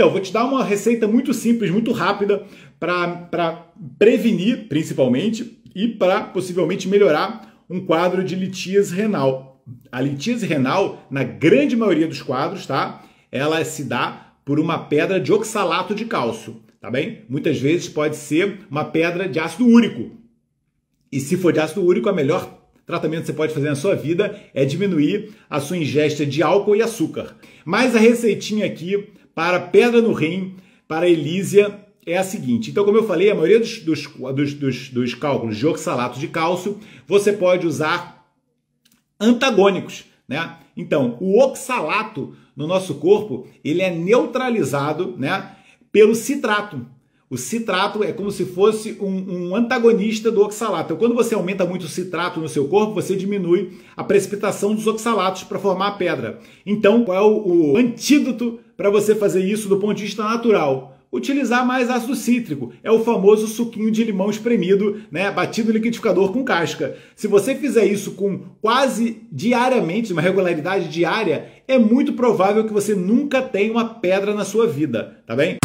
Então, vou te dar uma receita muito simples, muito rápida, para prevenir, principalmente, e para possivelmente melhorar um quadro de litíase renal. A litíase renal, na grande maioria dos quadros, tá? Ela se dá por uma pedra de oxalato de cálcio, tá bem? Muitas vezes pode ser uma pedra de ácido úrico. E se for de ácido úrico, o melhor tratamento que você pode fazer na sua vida é diminuir a sua ingesta de álcool e açúcar. Mas a receitinha aqui para Pedra no Rim, para Elísia, é a seguinte. Então, como eu falei, a maioria dos, dos, dos, dos, dos cálculos de oxalato de cálcio, você pode usar antagônicos, né? Então, o oxalato no nosso corpo, ele é neutralizado, né? Pelo citrato. O citrato é como se fosse um, um, antagonista do oxalato. Então, quando você aumenta muito o citrato no seu corpo, você diminui a precipitação dos oxalatos para formar a pedra. Então, qual é o, o antídoto para você fazer isso do ponto de vista natural, utilizar mais ácido cítrico. É o famoso suquinho de limão espremido, né, batido no liquidificador com casca. Se você fizer isso com quase diariamente, uma regularidade diária, é muito provável que você nunca tenha uma pedra na sua vida, tá bem?